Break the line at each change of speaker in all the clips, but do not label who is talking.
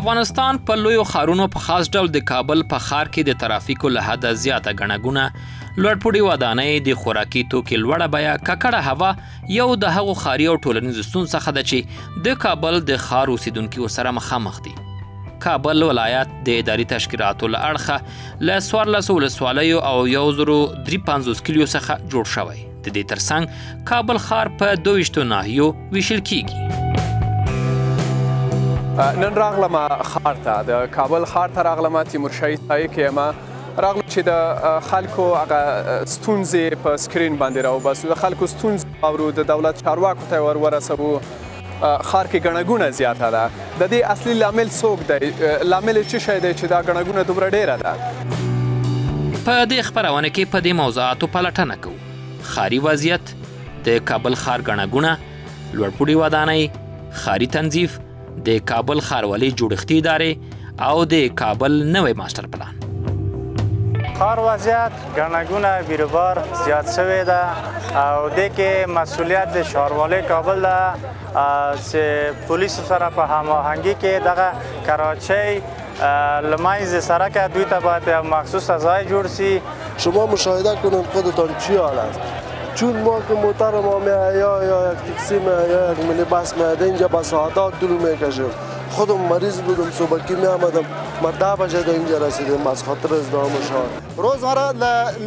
د افغانستان په لویو ښارونو په خاص ډول د کابل په ښار کې د ترافیکو له حده زیاته ګڼه ګونه لوړپوړي ودانۍ د خوراکي توکي لوړه بیا ککړه هوا یو د هغو خاري او ټولنیزو ستونزو څخه ده چې د کابل د ښار اوسیدونکو سره مخامخ دي کابل ولایت د اداري تشکیلاتو له اړخه له څوارلسو ولسوالیو او یو زرو درې پنځوس کلیو څخه جوړ شوی د دې ترڅنګ کابل ښار په دوه ویشتو ناحیو ویشل کیږي
نن راغلم خار ته د کابل خار ته راغلم تیمورشاهي ځای کې ما راغلم چې د خلکو هغه
ستونزې په سکرین باندې راوباسو د خلکو ستونزې اورو د دولت چارواکو ته ور ورسوو خار کې ګڼګونه زیاته ده د دې اصلي لامل څوک دی لامل څه شی دی چې دا ګڼګونه دومره ډیره ده په دې خبرونه کې په دې موضوعاتو پلټنه کوو خاري وضعیت د کابل خار ګڼګونه لوړپوړي ودانۍ خاري تنظیف د کابل ښاروالۍ جوړښتي ادارې او د کابل نوی ماستر پلان ښار وضعیت ګڼګونه بیروبار زیات شوی ده او د کې مسولیت د ښاروالۍ کابل ده چې پولیسو سره په هماهنګي کې دغه کراچۍ لمایز سرک دوی ته باید مخصوص ځای جوړ شي شما مشاهده کنید خودتان چی حال است
چون ما که موتر ما میایه یا یک تاکسی میایه یا یک ملی بس میایه اینجا با ساعتات طول میکشیم خودم مریض بودم صبحکی می آمدم ما ده بجه ده اینجا رسیدیم از خاطر ازدهام شهر
روزمره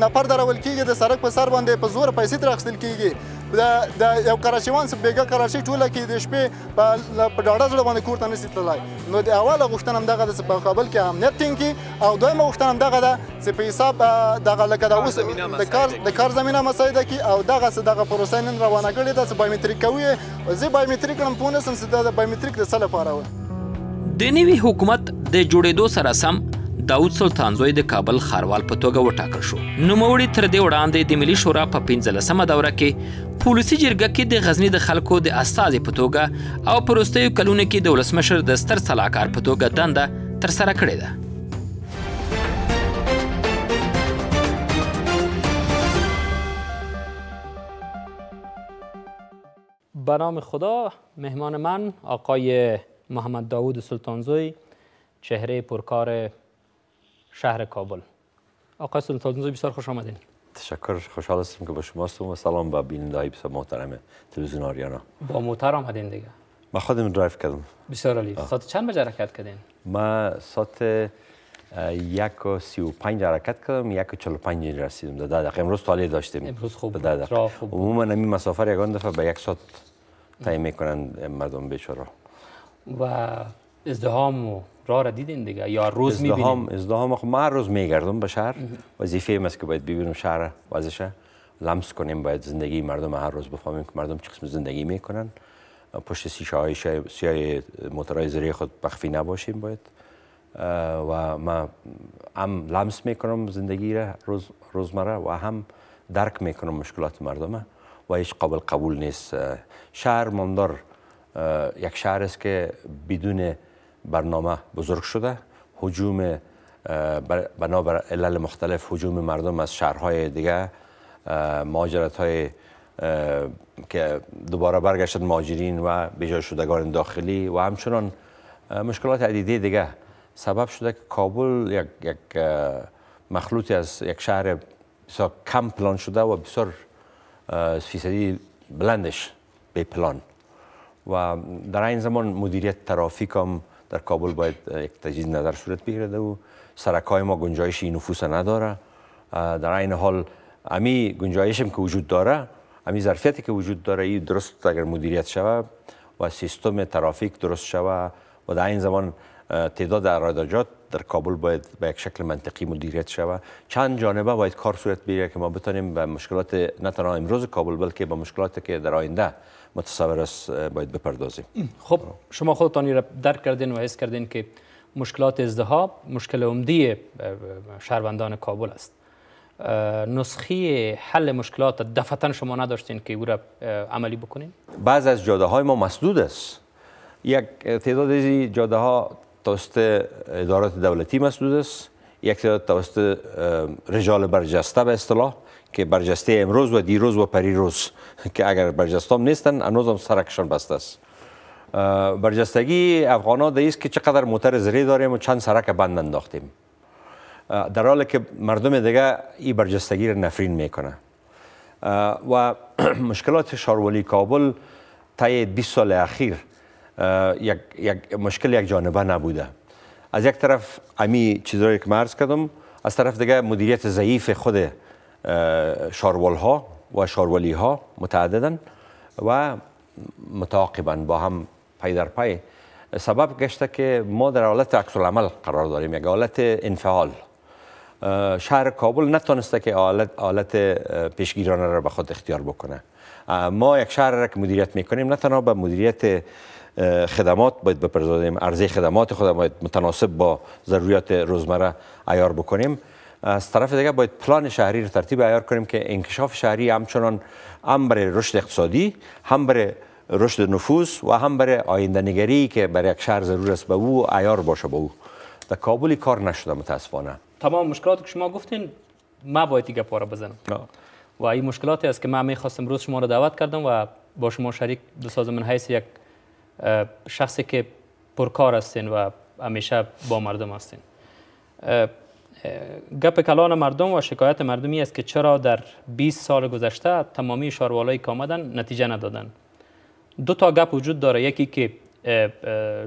نفر درول کیږي د سرک په سر باندې په زور پیسې تر اخیستل کیږي د یو کراچیوان څخه بیګه کراچۍ ټوله کې د شپې په ډاډه زړه باندې کور ته نشي تللی نو د اوله غوښتنه همدغه ده چې په کابل کې امنیت ټینګ کړي او دویمه غوښتنه همدغه ده چې په حساب دغه لکه د اوس د کار د کار زمینه مسایده کې او دغه څه دغه پروسه نن روانه کړې ده چې بایومتریک کوي زه بایومتریک کړم پوه نه شم چې دا د بایومتریک د څه لپاره و د نوي حکومت د جوړېدو سره سم داوود سلطان زوی د کابل خاروال په توګه وټاکل شو نوموړي تر دې وړاندې د ملي شورا په 15مه دوره کې پولیسي جرګه کې د غزنی د خلکو د استاد په توګه او پروستیو کلونو کې د ولسمشر د ستر صلاحکار په توګه دنده تر سره کړې ده به نام خدا مهمان من آقای محمد داوود سلطانزوی چهره پرکار شهر کابل آقای سلطان بسیار خوش آمدین
تشکر خوشحال هستم که با هستم و سلام به بینندهای بسیار محترم تلویزیون آریانا با
موتر آمدین دیگه
ما خودم درایف کردم
بسیار عالی ساعت چند بجه حرکت کردین
ما ساعت یک و سی و پنج حرکت کردم یک و چل و پنج رسیدم در دقیقه امروز تالیه داشتیم امروز خوب بود عموما نمی مسافر یگان دفعه به یک ساعت تایی میکنن مردم بیچاره
و ازدهام و راه را دیدین دیگه یا روز ازدهام
ازدهام خب من روز میگردم به شهر وظیفه است که باید ببینم شهر وزشه لمس کنیم باید زندگی مردم هر روز بفهمیم که مردم چه قسم زندگی میکنن پشت سیشه های سیای موتورهای خود بخفی نباشیم باید و ما هم لمس میکنم زندگی را روز روزمره و هم درک میکنم مشکلات مردمه و هیچ قابل قبول نیست شهر ماندار یک شهر است که بدون برنامه بزرگ شده حجوم بنابر علل مختلف حجوم مردم از شهرهای دیگه ماجرت های که دوباره برگشت ماجرین و بجای شدگان داخلی و همچنان مشکلات عدیده دیگه سبب شده که کابل یک, یک مخلوطی از یک شهر بسیار کم پلان شده و بسیار فیصدی بلندش به پلان و در این زمان مدیریت ترافیک هم در کابل باید یک تجدید نظر صورت بگیرده و سرکای ما گنجایش این نفوس نداره در این حال امی گنجایشم که وجود داره امی ظرفیتی که وجود داره این درست اگر مدیریت شوه و سیستم ترافیک درست شوه و در این زمان تعداد ارادجات در کابل باید به یک شکل منطقی مدیریت شوه چند جانبه باید کار صورت بگیره که ما بتانیم به مشکلات نه تنها امروز کابل بلکه به مشکلاتی که در آینده متصور باید بپردازیم
خب شما خودتان را درک کردین و حس کردین که مشکلات ازدهاب مشکل عمدی شهروندان کابل است نسخه حل مشکلات دفتن شما نداشتین که او را عملی بکنین؟
بعض از جاده های ما مسدود است یک تعداد از جاده ها توسط ادارات دولتی مسدود است یک تعداد توسط رجال برجسته به اصطلاح که برجسته امروز و دیروز و پریروز که اگر برجستام نیستن انوزم هم سرکشان بسته است برجستگی افغان ها است که چقدر موتر زری داریم و چند سرک بند انداختیم در حالی که مردم دیگه این برجستگی را نفرین میکنه و مشکلات شاروالی کابل طی 20 سال اخیر یک, یک مشکل یک جانبه نبوده از یک طرف امی چیزهایی که مرز کردم از طرف دیگه مدیریت ضعیف خوده ها و شاروالی ها متعددا و متعاقبا با هم پی در پی سبب گشته که ما در حالت عکس العمل قرار داریم یک حالت انفعال شهر کابل نتونسته که حالت, حالت پیشگیرانه را به خود اختیار بکنه ما یک شهر را که مدیریت میکنیم نه تنها به مدیریت خدمات باید بپردازیم عرضه خدمات خود باید متناسب با ضروریات روزمره عیار بکنیم از طرف دیگه باید پلان شهری رو ترتیب عیار کنیم که انکشاف شهری همچنان هم برای رشد اقتصادی هم برای رشد نفوس و هم برای آینده نگری که برای یک شهر ضرور است به او ایار باشه به او در کابلی کار نشده متاسفانه
تمام مشکلات که شما گفتین ما باید دیگه پاره بزنم و این مشکلاتی است که من میخواستم روز شما رو دعوت کردم و با شما شریک بسازم من حیث یک شخصی که پرکار هستین و همیشه با مردم هستین گپ کلان مردم و شکایت مردمی است که چرا در 20 سال گذشته تمامی شاروالایی که آمدن نتیجه ندادن دو تا گپ وجود داره یکی که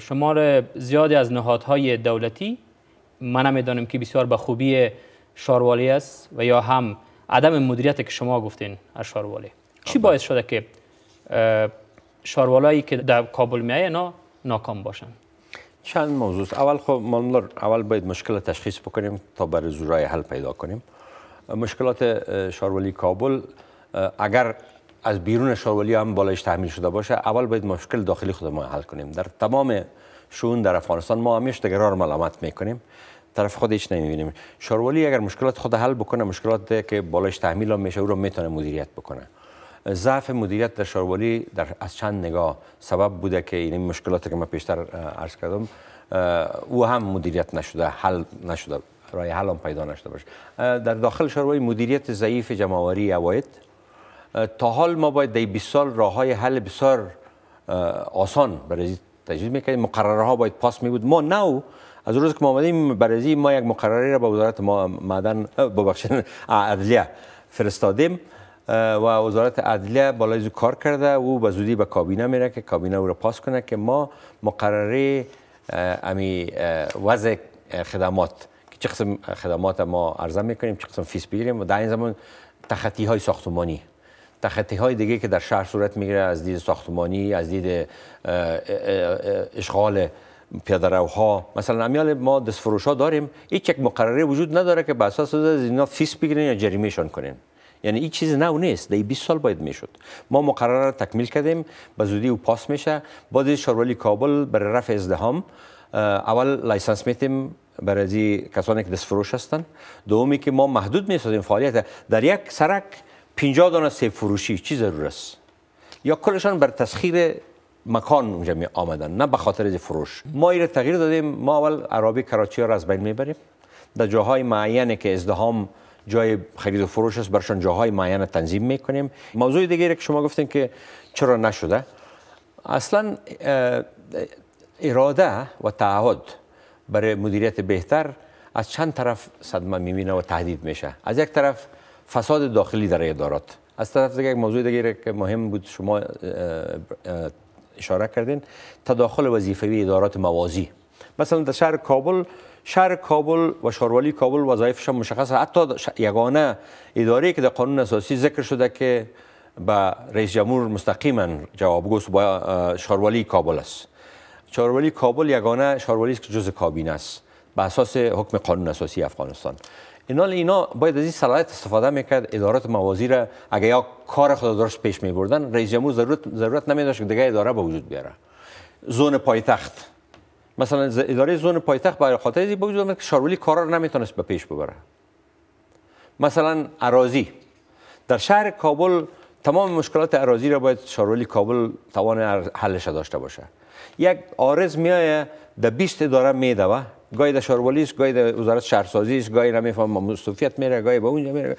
شمار زیادی از نهادهای دولتی من میدانم که بسیار به خوبی شاروالی است و یا هم عدم مدیریت که شما گفتین از شاروالی چی خب. باعث شده که شاروالایی که در کابل میایه ناکام باشند
چند موضوع است. اول خب اول باید مشکل تشخیص بکنیم تا برای زورای حل پیدا کنیم مشکلات شاروالی کابل اگر از بیرون شاروالی هم بالایش تحمیل شده باشه اول باید مشکل داخلی خود ما حل کنیم در تمام شون در افغانستان ما همیشه تکرار ملامت میکنیم طرف خود هیچ نمیبینیم شاروالی اگر مشکلات خود حل بکنه مشکلات که بالایش تحمیل هم میشه او رو میتونه مدیریت بکنه ضعف مدیریت در شاروالی در از چند نگاه سبب بوده که این مشکلات که من پیشتر عرض کردم او هم مدیریت نشده حل نشده رای حل هم پیدا نشده باشه در داخل شاروالی مدیریت ضعیف جمعواری اواید تا حال ما باید در 20 سال راه های حل بسیار آسان برای تجدید میکنیم مقرره ها باید پاس می ما نو از روز که ما آمدیم برزی ما یک مقرره را به وزارت معدن ببخشید عدلیه فرستادیم و وزارت عدلیه بالای کار کرده او به زودی به کابینه میره که کابینه او را پاس کنه که ما مقرره امی وضع خدمات که چه قسم خدمات ما عرضه میکنیم چه قسم فیس بگیریم و در این زمان تخطی های ساختمانی تخطی های دیگه که در شهر صورت میگیره از دید ساختمانی از دید اشغال پیادروها مثلا امیال ما دس ها داریم هیچ یک مقرره وجود نداره که به اساس اینا فیس بگیرین یا جریمهشان کنین یعنی این چیز نو نیست دی 20 سال باید میشد ما مقرره را تکمیل کردیم به زودی او پاس میشه بعد شورای کابل بر رفع ازدهام اول لایسنس میتیم برای کسانی که دستفروش هستن دومی که ما محدود میسازیم فعالیت در یک سرک 50 دانه سیب فروشی چی ضرور است یا کلشان بر تسخیر مکان اونجا می آمدن نه به خاطر فروش ما این تغییر دادیم ما اول عربی کراچی را از بین میبریم در جاهای معین که ازدهام جای خرید و فروش است برشان جاهای معین تنظیم میکنیم موضوع دیگری که شما گفتین که چرا نشده اصلا اراده و تعهد برای مدیریت بهتر از چند طرف صدمه میبینه و تهدید میشه از یک طرف فساد داخلی در ادارات از طرف دیگه یک موضوع دیگری که مهم بود شما اشاره کردین تداخل وظیفوی ادارات موازی مثلا در شهر کابل شهر کابل و شاروالی کابل وظایفش مشخصه. حتی یگانه اداره که در قانون اساسی ذکر شده که به رئیس جمهور مستقیما جوابگو شاروالی کابل است شاروالی کابل یگانه شاروالی است که جز کابینه است به اساس حکم قانون اساسی افغانستان اینا اینا باید از این صلاحیت استفاده میکرد ادارات موازی را اگر یا کار خود درست پیش میبردن رئیس جمهور ضرورت ضرورت نمیداشت که دیگه اداره به وجود بیاره زون پایتخت مثلا اداره زون پایتخت برای خاطر زی به که شارولی کارا رو نمیتونست به پیش ببره مثلا اراضی در شهر کابل تمام مشکلات اراضی را باید شارولی کابل توان حلش داشته باشه یک عارض میایه در بیست اداره میدوه گاهی در شاروالی است گاهی در وزارت شهرسازی است گاهی نمیفهم مصطفیت میره گاهی به اونجا میره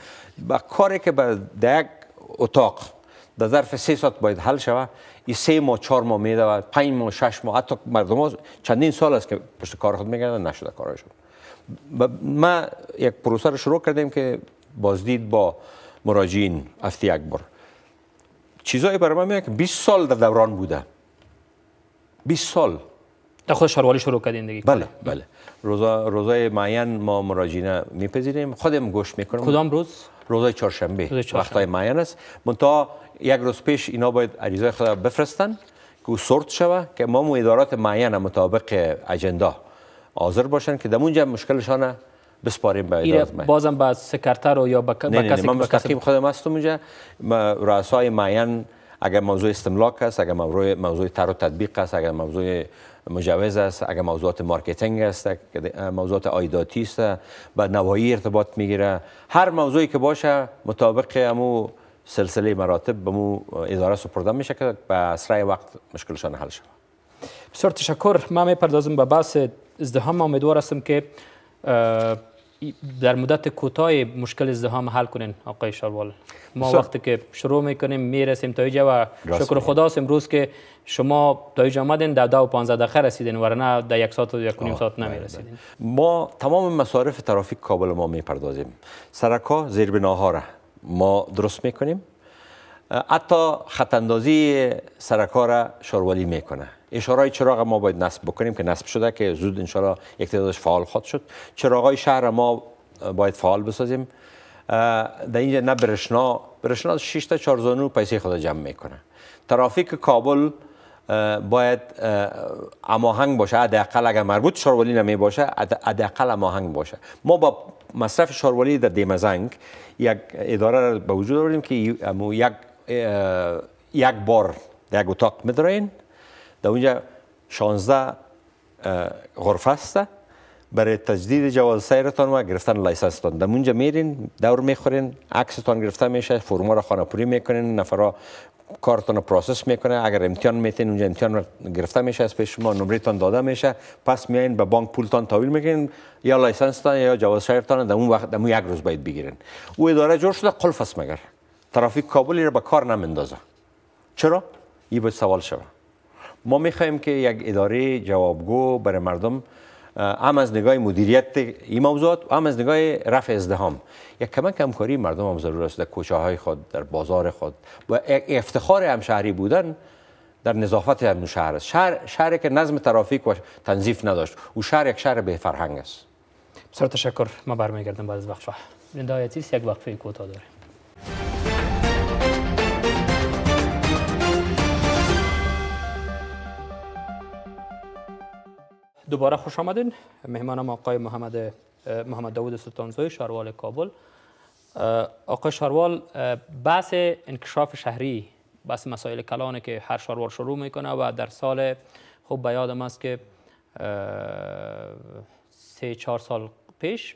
با کاری که به یک اتاق در ظرف سه ساعت باید حل شوه ای سه ماه چهار ماه می دود پنج ماه شش ماه حتی مردم ها چندین سال است که پشت کار خود میگردن نشده کارشون ما یک پروسه رو شروع کردیم که بازدید با مراجعین افتی یک بار چیزایی برای من میگه که 20 سال در دوران بوده 20 سال در خود شاروالی شروع کردین دیگه بله بله روزا روزای معین ما مراجعه میپذیریم خودم گوش میکنم کدام روز روزای چهارشنبه وقتای معین است منتها یک روز پیش اینا باید عریضه خود بفرستن که سورت شوه که ما مو ادارات معین مطابق اجندا حاضر باشن که در اونجا مشکلشان بسپاریم به ادارات معین
بازم با سکرتر و یا با کسی نه من مستقیم
خودم هستم اونجا رؤسای معین اگر موضوع استملاک است اگر موضوع موضوع تر و تطبیق است اگر موضوع مجوز است اگر موضوعات مارکتینگ است موضوعات آیداتی است با نوایی ارتباط میگیره هر موضوعی که باشه مطابق امو سلسله مراتب به مو اداره سپرده میشه که به اسرع وقت مشکلشان حل شد
بسیار تشکر من میپردازم به بحث ازدهام امیدوار هستم که در مدت کوتاه مشکل ازدهام حل کنین آقای شاروال ما وقتی که شروع میکنیم میرسیم تا اینجا و شکر خداست امروز که شما تا اینجا آمدین در و 15 دقیقه رسیدین ورنه در یک ساعت و یک نیم ساعت بله، نمیرسیدین بله.
ما تمام مصارف ترافیک کابل ما میپردازیم سرکا زیر بناها را ما درست میکنیم حتی خط اندازی سرکا را شاروالی میکنه های چراغ ما باید نصب بکنیم که نصب شده که زود یک تعدادش فعال خواهد شد های شهر ما باید فعال بسازیم در اینجا نه برشنا برشنا 6 تا 4 زانو پیسه خود جمع میکنه ترافیک کابل باید اماهنگ باشه حداقل اگر مربوط شاروالی نمی باشه حداقل اماهنگ باشه ما با مصرف شاروالی در دیمزنگ یک اداره به وجود آوردیم که یک یک بار در یک اتاق میدارین در اونجا 16 غرفه است برای تجدید جواز سیرتان و گرفتن لایسنستان در اونجا میرین دور میخورین عکستان گرفته میشه فرما را خانه پوری میکنین نفرا کارتان رو پروسس میکنه اگر امتیان میتین اونجا امتحان گرفته میشه از پیش شما تان داده میشه پس میایین به بانک پولتان تحویل میکنین یا لایسنس تان یا جواز تان در اون وقت در اون یک روز باید بگیرین او اداره جور شده قلف است مگر ترافیک کابلی را به کار نمیندازه چرا این باید سوال شود ما میخوایم که یک اداره جوابگو برای مردم هم از نگاه مدیریت این موضوعات و هم از نگاه رفع ازدهام یک کم کمکاری مردم هم ضرور است در کوچه های خود در بازار خود و افتخار همشهری بودن در نظافت هم شهر است شهر شهری که نظم ترافیک و تنظیف نداشت او شهر یک شهر به فرهنگ است
بسیار تشکر ما برمیگردم بعد از وقفه ندایتی یک وقفه کوتاه داریم دوباره خوش آمدین مهمانم آقای محمد محمد داوود سلطانزوی شاروال کابل آقای شاروال بحث انکشاف شهری بحث مسائل کلانه که هر شاروال شروع میکنه و در سال خوب به یادم است که سه چهار سال پیش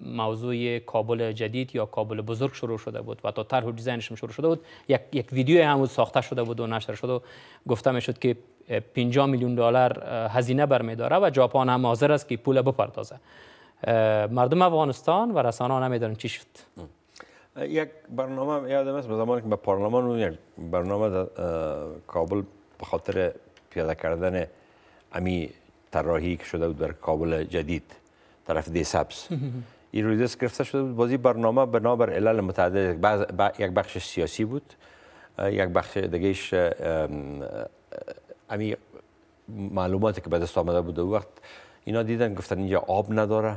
موضوع کابل جدید یا کابل بزرگ شروع شده بود و تا طرح و دیزاینش شروع شده بود یک, یک ویدیو هم ساخته شده بود و نشر شده و گفته میشد که 50 میلیون دلار هزینه برمیداره و ژاپن هم حاضر است که پول بپردازه مردم افغانستان و رسانه ها چی شد
یک برنامه یادم است زمانی که به پارلمان یک برنامه در کابل به خاطر پیاده کردن امی طراحی که شده بود بر کابل جدید طرف دی سبز این رویدس گرفته شده بود بازی برنامه بنابر علل متعدد یک بخش سیاسی بود یک بخش دیگهش امی معلوماتی که به دست آمده بود وقت اینا دیدن گفتن اینجا آب نداره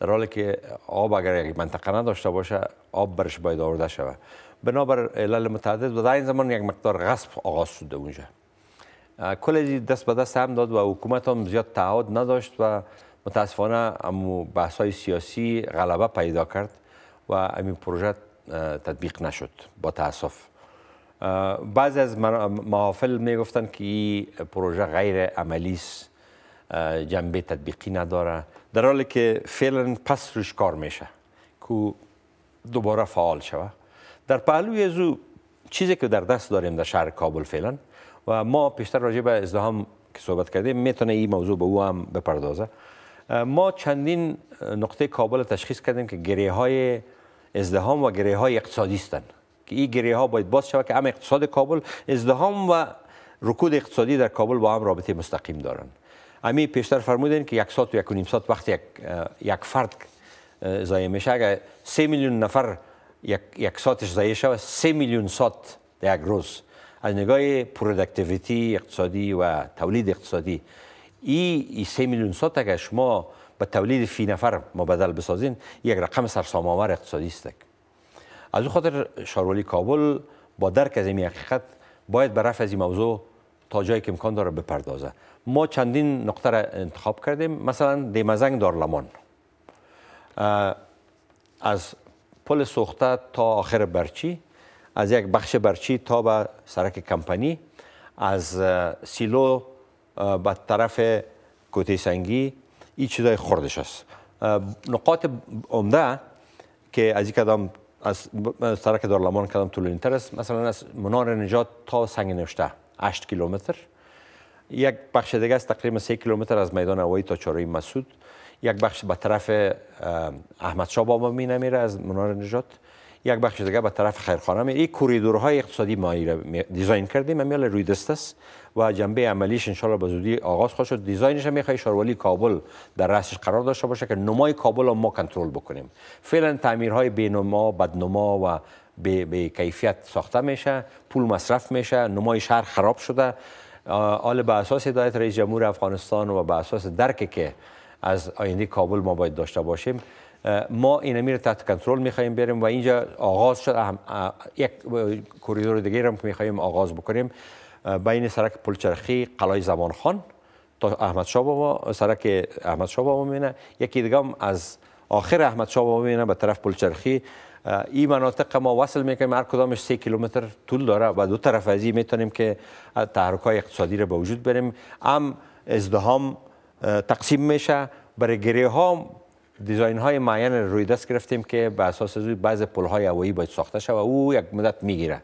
در حالی که آب اگر یک منطقه نداشته باشه آب برش باید آورده شود بنابر علل متعدد و در این زمان یک مقدار غصب آغاز شده اونجا کل دست به دست هم داد و حکومت هم زیاد تعهد نداشت و متاسفانه امو بحث های سیاسی غلبه پیدا کرد و این پروژه تطبیق نشد با تاسف بعضی از محافل میگفتن که این پروژه غیر عملی است جنبه تطبیقی نداره در حالی که فعلا پس روش کار میشه که دوباره فعال شوه در پهلوی ازو چیزی که در دست داریم در شهر کابل فعلا و ما پیشتر راجع به ازدهام که صحبت کردیم میتونه این موضوع به او هم بپردازه ما چندین نقطه کابل تشخیص کردیم که گریه های ازدهام و گریه های اقتصادی هستند که این گریه ها باید باز شود که هم اقتصاد کابل ازدهام و رکود اقتصادی در کابل با هم رابطه مستقیم دارند امی پیشتر فرمودین که یک سات و یک و نیم سات وقتی یک, یک فرد ضایع میشه اگر سه میلیون نفر یک, یک ساتش ضایع شود سه میلیون سات در یک روز از نگاه پرودکتیویتی اقتصادی و تولید اقتصادی ای, سه میلیون سات اگر شما به تولید فی نفر مبدل بسازین یک رقم آور اقتصادی است از اون خاطر شارولی کابل با درک از این حقیقت باید به رفع از این موضوع تا جایی که امکان داره بپردازه ما چندین نقطه را انتخاب کردیم مثلا دیمزنگ دارلمان از پل سوخته تا آخر برچی از یک بخش برچی تا به سرک کمپانی از سیلو به طرف کوتی سنگی این چیزای خوردش است نقاط عمده که از این کدام از سرک دارلمان کردم طول تر است مثلا از منار نجات تا سنگ نوشته 8 کیلومتر یک بخش دیگه است تقریبا 3 کیلومتر از میدان هوایی تا چاره مسعود یک بخش به طرف احمد شاه بابا می نمیره از منار نجات یک بخش دیگه به طرف خیرخانه می کوریدورهای اقتصادی ما دیزاین کردیم میال روی دست است و جنبه عملیش ان به زودی آغاز خواهد شد دیزاینش هم میخوای کابل در رأسش قرار داشته باشه که نمای کابل رو ما کنترل بکنیم فعلا تعمیرهای بینما بدنما و به, کیفیت ساخته میشه پول مصرف میشه نمای شهر خراب شده آل به اساس هدایت رئیس جمهور افغانستان و به اساس درک که از آینده کابل ما باید داشته باشیم ما این امیر تحت کنترل میخوایم بریم و اینجا آغاز شد یک کوریدور دیگه هم که میخوایم آغاز بکنیم بین سرک پلچرخی قلای زمان خان تا احمد بابا سرک احمد شاه بابا یکی دیگه هم از آخر احمد شاه بابا مینه به طرف پلچرخی این مناطق ما وصل میکنیم هر کدامش سه کیلومتر طول داره و دو طرف از این میتونیم که تحرک های اقتصادی رو به وجود بریم هم ازدهام تقسیم میشه برای گریه ها دیزاین های معین روی دست گرفتیم که به اساس روی بعض پل های هوایی باید ساخته شود او یک مدت میگیره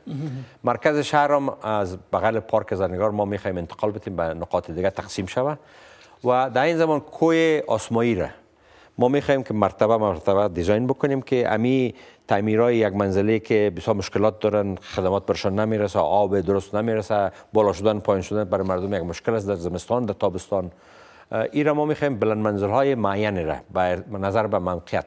مرکز شهر هم از بغل پارک زرنگار ما میخوایم انتقال بتیم به نقاط دیگه تقسیم شود و در این زمان کوی آسمایی را ما میخوایم که مرتبه مرتبه دیزاین بکنیم که امی تعمیرای یک منزله که بسیار مشکلات دارن خدمات برشان نمیرسه آب درست نمیرسه بالا شدن پایین شدن برای مردم یک مشکل است در زمستان در تابستان این را ما میخوایم بلند منزلهای معینی را به نظر به منقیت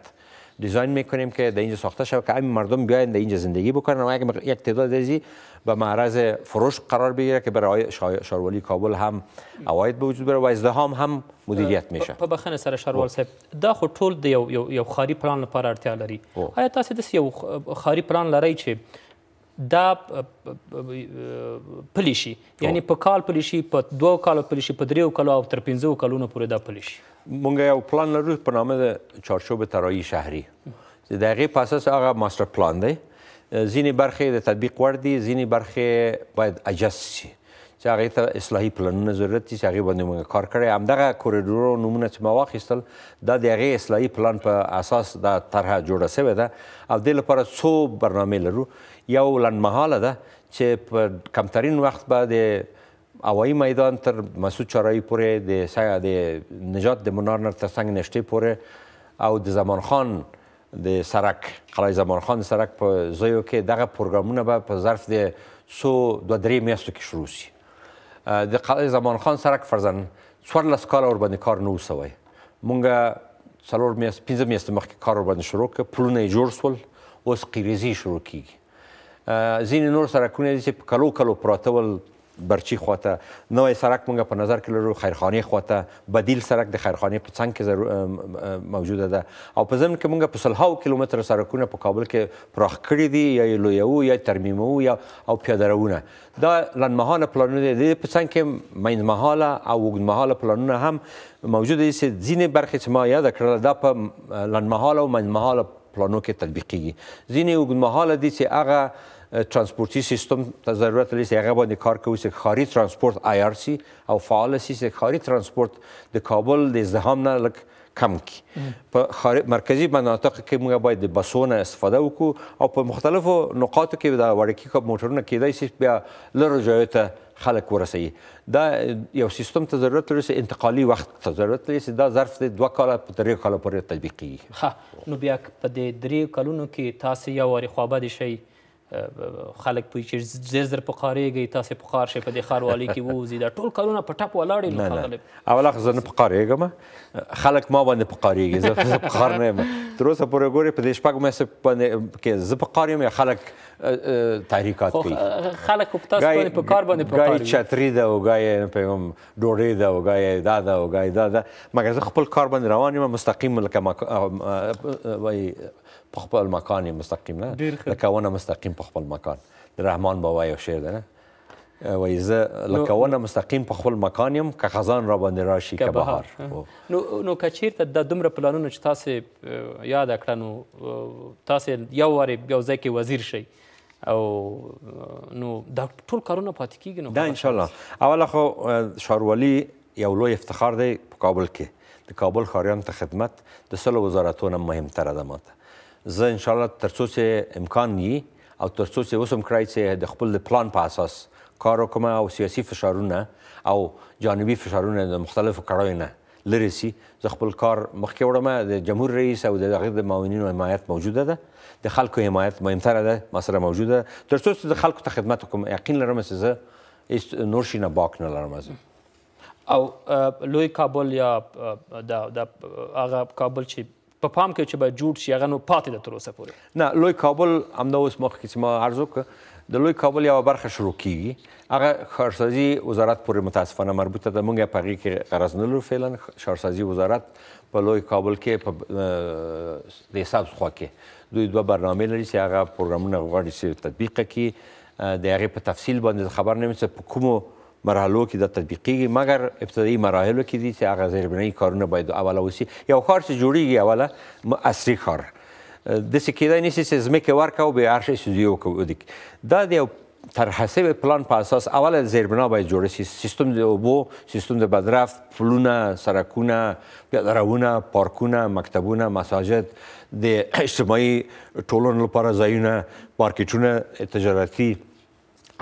دیزاین میکنیم که در اینجا ساخته شود که همین مردم بیاین در اینجا زندگی بکنن و یک تعداد ازی به معرض فروش قرار بگیره که برای شاروالی کابل هم اواید به وجود بره و ازدهام هم مدیریت میشه
په بخنه سره شاروال خب. صاحب دا خو ټول د یو یو پلان لپاره اړتیا لري خب. آیا تاسو د پلان دا پلی شي یعنی په کال پلی شي په دوه کالو پلی شي په دریو کالو او تر پنځو کلونو پورې دا پلی شي مونږ یو پلان لرو په نامه
د چارچوب طراحي شهري د هغې په اساس هغه ماستر پلان دی ځینې برخې د تطبیق وړ دي ځینې برخې باید اجست شي چې هغې ته اصلاحي پلانونه ضرورت دي چې هغې باندې موږ کار کړی همدغه کوریډورو نومونه چې ما واخیستل دا د هغې اصلاحي پلان په اساس دا طرحه جوړه سوې ده او دې لپاره څو برنامې لرو یو لنډمحاله ده چې په کمترین وخت به د هوایی میدان تر مسعود چارایی پورې د نجات د منار نه تر څنګ نشتې پورې او د زمان خان د سرک قلعه زمان خان سرک په ځایو کې دغه پروګرامونه به په ظرف د څو دوه درې میاشتو کې شروع شي د قلعه زمان خان سرک فرزن څوارلس کاله ورباندې کار نه و سوی مونږ څلور میاشت پنځه میاشتې مخکې کار ورباندې شروع کړ پلونه یې جوړ سول اوس قیریزي شروع کیږي ځین نور سرکونه دي چې په کلو کلو پراته ول برچی خواته نوې سرک مونږ په نظر کې لرو خیرخانه خواته بدیل سرک د خیرخانه په څنګ کې موجوده ده او په ضمن کې مونږ په سلهاو کیلومتر سرکونه په کابل کې پراخ کړی دي یا لویو یا ترمیمو یا او پیاده روونه دا لنمهانه پلانونه دي په څنګ کې مینمهاله او وګدمهاله پلانونه هم موجود دي چې ځینې برخې چې ما یاد کړل دا په لنمهاله او مینمهاله پلانو کې تطبیقیږي ځینې وګدمهاله دي چې هغه ترانسپورتي سیستم ته ضرورت لري هغه باندې کار کوي چې خاري ترانسپورت آی آر سی او فعال سي چې خاري ترانسپورت د کابل د ازدحام نه لک کم کی په مرکزی مناطق کې موږ باید د بسونو استفاده وکړو او په مختلفو نقاطو کې د وړکی کب موټرونه کېدای شي بیا لرو ځای ته خلک ورسي دا یو سیستم ته ضرورت لري چې انتقالي وخت ته ضرورت لري چې دا ظرف د دوه کاله په درې کاله پورې
تطبیق کیږي نو بیا په دې درې کلونو کې تاسو یو واري خوابه دي شئ خلک پوي چې زر زر په قاریږي تاسو په قار شي په دې خاروالي کې ووزي دا ټول کارونه په ټپ ولاړې نو خلک
اول اخ زنه په قاریږم خلک ما باندې په قاریږي زه په قار نه یم تر اوسه پورې ګوري په دې شپږ مې سپ باندې کې زه په قار یم خلک تحریکات کوي
خلک په تاسو باندې په کار باندې په قار چتري
دا او غاي په هم ډوړې دا او غاي دا دا او غاي دا دا مګر زه خپل کار باندې روان یم مستقیم لکه ما وای په خپل مکان یې مستقیم نه لکه ونه مستقیم په خپل مکان د رحمان بابا یو شعر دی نه وایي زه لکه ونه مستقیم په خپل مکان یم که خزان را باندې راشي که بهار
نو نو که چیرته د دومره پلانونه چې تاسو یاد کړه نو تاسو یو وارې یو ځای کې وزیر شئ او نو دا ټول کارونه پاتې کیږي نو دا ان شاء الله اوله خو
شاروالي یو لوی افتخار دی په کابل کې د کابل خاریان ته خدمت د سلو وزارتونو مهمتره ده ماته زه ان شاء الله ترڅو چې امکان وي او ترڅو چې اوس هم کړای چې د خپل پلان په اساس کار وکم او سیاسي فشارونه او جانبي فشارونه د مختلفو کړایو نه لري سي زه خپل کار مخکې وړم د جمهور رئیس او د هغه د معاونینو حمایت موجوده ده د خلکو حمایت مهمتره ده ما سره موجوده ترڅو چې د خلکو ته خدمت وکم یقین لرم چې زه هیڅ نور شي نه باک نه لرم زه
او لوی کابل یا د هغه کابل چې په پام کې چې به جوړ شي هغه نو پاتې د تر اوسه پورې
نه لوی کابل همدا اوس مخکې چې ما عرض وکړ د لوی کابل یو برخه شروع کیږي هغه ښارسازي وزارت پورې متاسفانه مربوطه ده مونږ په هغې کې غرض نه لرو فعلا ښارسازي وزارت په لوی کابل کې په د سبز خوا کې دوی دوه برنامه لري چې هغه پروګرامونه غواړي چې تطبیق کړي د هغې په تفصیل باندې خبر نیم چې په کومو مرحلو کې د تطبیقیږي مګر ابتدایي مراحلو کې دي چې هغه زیربنایي کارونه باید اوله وسی یو ښار چې جوړیږي اوله عصري ښار داسې کیدای نه شي چې ځمکې ورکړه او بیا هر شی سودیو وکړي دا د یو تر حسب پلان په اساس اول زیربنا باید جوړ شي سیستم د اوبو سیستم د بدرفت پلونه سرکونه پیاده روونه پارکونه مکتبونه مساجد د اجتماعي ټولنو لپاره ځایونه مارکیټونه تجارتي